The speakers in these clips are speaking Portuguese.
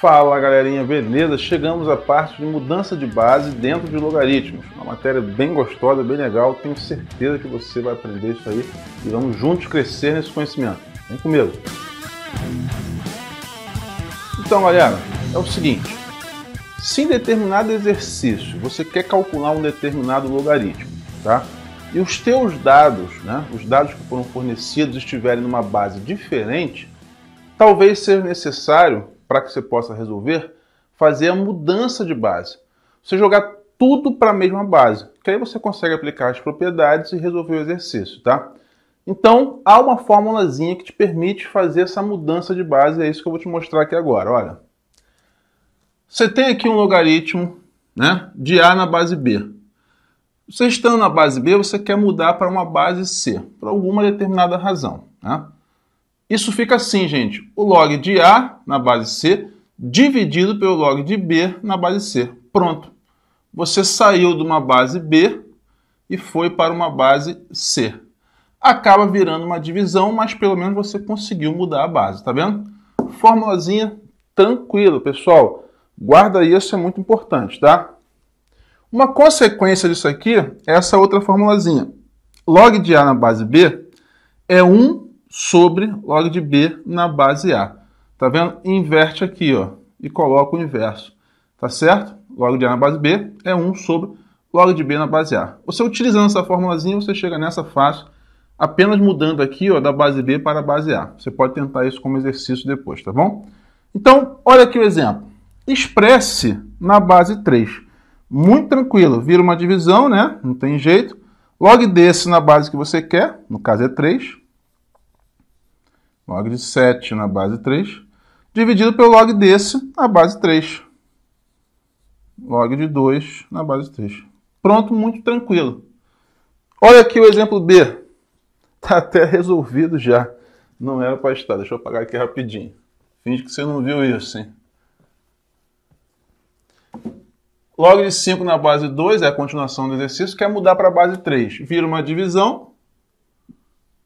Fala galerinha, beleza? Chegamos à parte de mudança de base dentro de logaritmos. Uma matéria bem gostosa, bem legal, tenho certeza que você vai aprender isso aí e vamos juntos crescer nesse conhecimento. Vem comigo! Então galera, é o seguinte, se em determinado exercício você quer calcular um determinado logaritmo, tá? e os teus dados, né, os dados que foram fornecidos estiverem numa base diferente, talvez seja necessário para que você possa resolver, fazer a mudança de base. Você jogar tudo para a mesma base, que aí você consegue aplicar as propriedades e resolver o exercício, tá? Então, há uma formulazinha que te permite fazer essa mudança de base, é isso que eu vou te mostrar aqui agora, olha. Você tem aqui um logaritmo né, de A na base B. Você estando na base B, você quer mudar para uma base C, por alguma determinada razão. Né? Isso fica assim, gente. O log de A na base C dividido pelo log de B na base C. Pronto. Você saiu de uma base B e foi para uma base C. Acaba virando uma divisão, mas pelo menos você conseguiu mudar a base, tá vendo? Formulazinha tranquila, pessoal. Guarda isso, é muito importante, tá? Uma consequência disso aqui é essa outra formulazinha. Log de A na base B é 1 sobre log de B na base A. Tá vendo? Inverte aqui, ó, e coloca o inverso. Tá certo? Log de A na base B é 1 sobre log de B na base A. Você utilizando essa formulazinha, você chega nessa fácil, apenas mudando aqui, ó, da base B para a base A. Você pode tentar isso como exercício depois, tá bom? Então, olha aqui o exemplo. Expresse na base 3. Muito tranquilo, vira uma divisão, né? Não tem jeito. Log desse na base que você quer, no caso é 3, log de 7 na base 3, dividido pelo log desse na base 3. Log de 2 na base 3. Pronto, muito tranquilo. Olha aqui o exemplo B. Está até resolvido já. Não era para estar. Deixa eu apagar aqui rapidinho. Finge que você não viu isso, hein? Log de 5 na base 2 é a continuação do exercício. Quer mudar para a base 3. Vira uma divisão.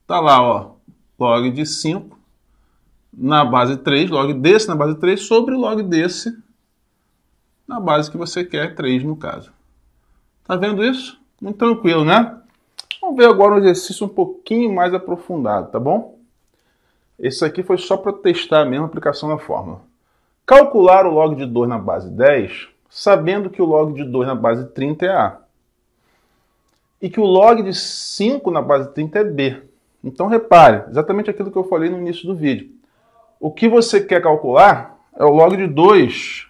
Está lá, ó. Log de 5 na base 3, log desse na base 3, sobre log desse na base que você quer, 3 no caso. Tá vendo isso? Muito tranquilo, né? Vamos ver agora um exercício um pouquinho mais aprofundado, tá bom? Esse aqui foi só para testar a mesma aplicação da fórmula. Calcular o log de 2 na base 10, sabendo que o log de 2 na base 30 é A. E que o log de 5 na base 30 é B. Então repare, exatamente aquilo que eu falei no início do vídeo. O que você quer calcular é o log de 2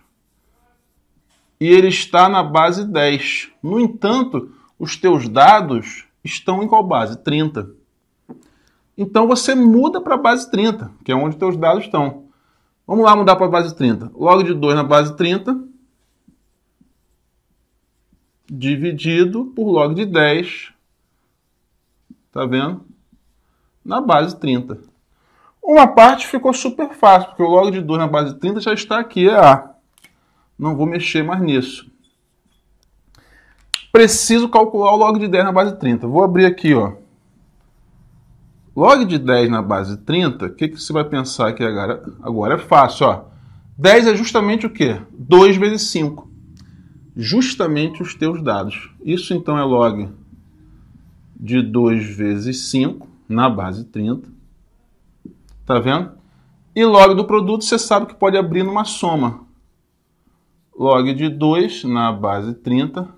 e ele está na base 10. No entanto, os teus dados estão em qual base? 30. Então você muda para a base 30, que é onde os teus dados estão. Vamos lá mudar para a base 30. Log de 2 na base 30 dividido por log de 10, tá vendo? Na base 30. Uma parte ficou super fácil, porque o log de 2 na base de 30 já está aqui, é A. Não vou mexer mais nisso. Preciso calcular o log de 10 na base de 30. Vou abrir aqui, ó. Log de 10 na base de 30, o que, que você vai pensar aqui agora? Agora é fácil, ó. 10 é justamente o quê? 2 vezes 5. Justamente os teus dados. Isso então é log de 2 vezes 5 na base 30 Tá vendo? E log do produto você sabe que pode abrir numa soma. Log de 2 na base 30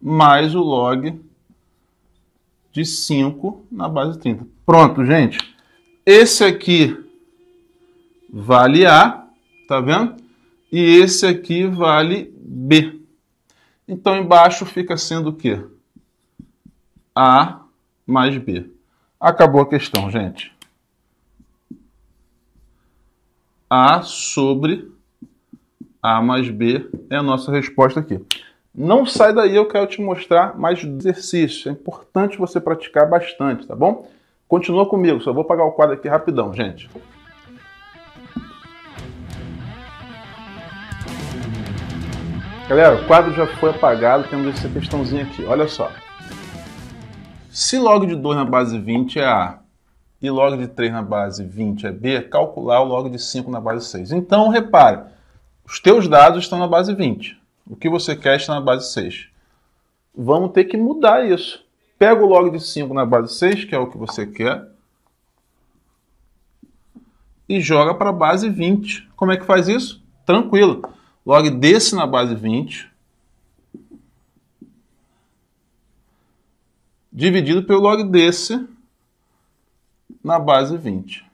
mais o log de 5 na base 30. Pronto, gente. Esse aqui vale A, tá vendo? E esse aqui vale B. Então embaixo fica sendo o quê? A mais B. Acabou a questão, gente. A sobre A mais B é a nossa resposta aqui. Não sai daí, eu quero te mostrar mais exercícios. É importante você praticar bastante, tá bom? Continua comigo, só vou pagar o quadro aqui rapidão, gente. Galera, o quadro já foi apagado, temos essa questãozinha aqui, olha só. Se log de 2 na base 20 é A e log de 3 na base 20 é B, calcular o log de 5 na base 6. Então, repara, os teus dados estão na base 20. O que você quer está na base 6. Vamos ter que mudar isso. Pega o log de 5 na base 6, que é o que você quer, e joga para a base 20. Como é que faz isso? Tranquilo. Log desse na base 20, dividido pelo log desse na base 20.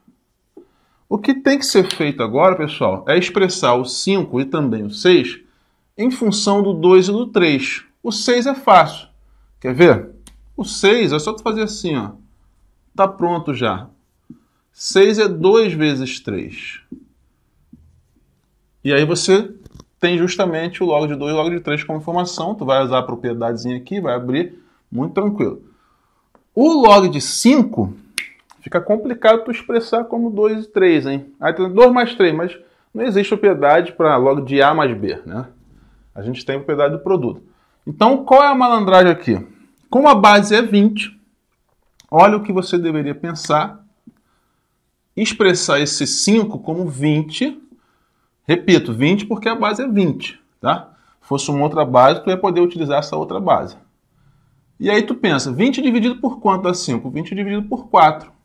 O que tem que ser feito agora, pessoal, é expressar o 5 e também o 6 em função do 2 e do 3. O 6 é fácil. Quer ver? O 6 é só tu fazer assim, ó. Tá pronto já. 6 é 2 vezes 3. E aí você tem justamente o log de 2 e log de 3 como informação. Tu vai usar a propriedadezinha aqui, vai abrir, muito tranquilo. O log de 5 Fica complicado tu expressar como 2 e 3, hein? Aí tem 2 mais 3, mas não existe propriedade para logo de A mais B, né? A gente tem a propriedade do produto. Então, qual é a malandragem aqui? Como a base é 20, olha o que você deveria pensar. Expressar esse 5 como 20. Repito, 20 porque a base é 20, tá? Se fosse uma outra base, tu ia poder utilizar essa outra base. E aí tu pensa, 20 dividido por quanto dá 5? 20 dividido por 4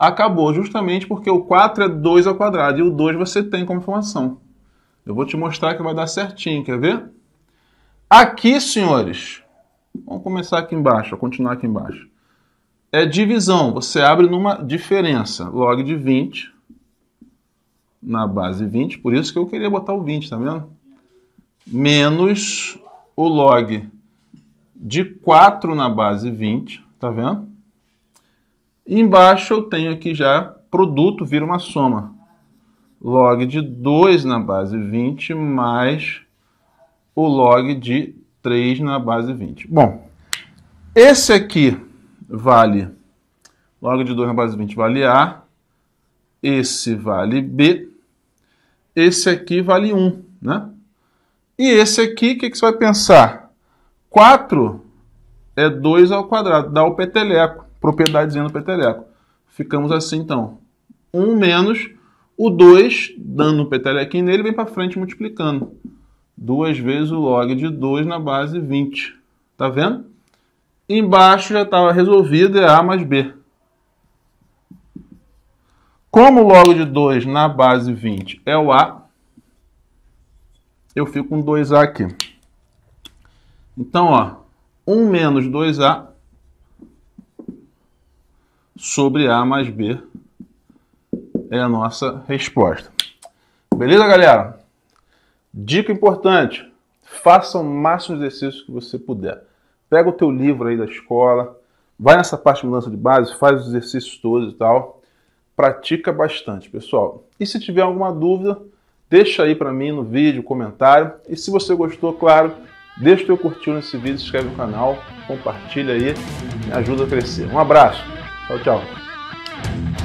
acabou justamente porque o 4 é 2 ao quadrado e o 2 você tem como informação. Eu vou te mostrar que vai dar certinho, quer ver? Aqui, senhores, vamos começar aqui embaixo, continuar aqui embaixo. É divisão, você abre numa diferença, log de 20 na base 20, por isso que eu queria botar o 20, tá vendo? Menos o log de 4 na base 20, tá vendo? embaixo eu tenho aqui já produto vira uma soma. Log de 2 na base 20 mais o log de 3 na base 20. Bom, esse aqui vale, log de 2 na base 20 vale A, esse vale B, esse aqui vale 1, né? E esse aqui, o que, que você vai pensar? 4 é 2 ao quadrado, dá o peteleco propriedadezinha no peteleco. Ficamos assim, então. 1 um menos o 2, dando um petelequinho nele, vem para frente multiplicando. 2 vezes o log de 2 na base 20. Está vendo? Embaixo já estava resolvido, é A mais B. Como o log de 2 na base 20 é o A, eu fico com 2A aqui. Então, ó, 1 menos 2A sobre A mais B é a nossa resposta. Beleza, galera? Dica importante, faça o máximo de exercícios que você puder. Pega o teu livro aí da escola, vai nessa parte de mudança de base, faz os exercícios todos e tal. Pratica bastante, pessoal. E se tiver alguma dúvida, deixa aí para mim no vídeo, comentário. E se você gostou, claro, deixa o teu curtir nesse vídeo, se inscreve no canal, compartilha aí, me ajuda a crescer. Um abraço! Tchau, tchau.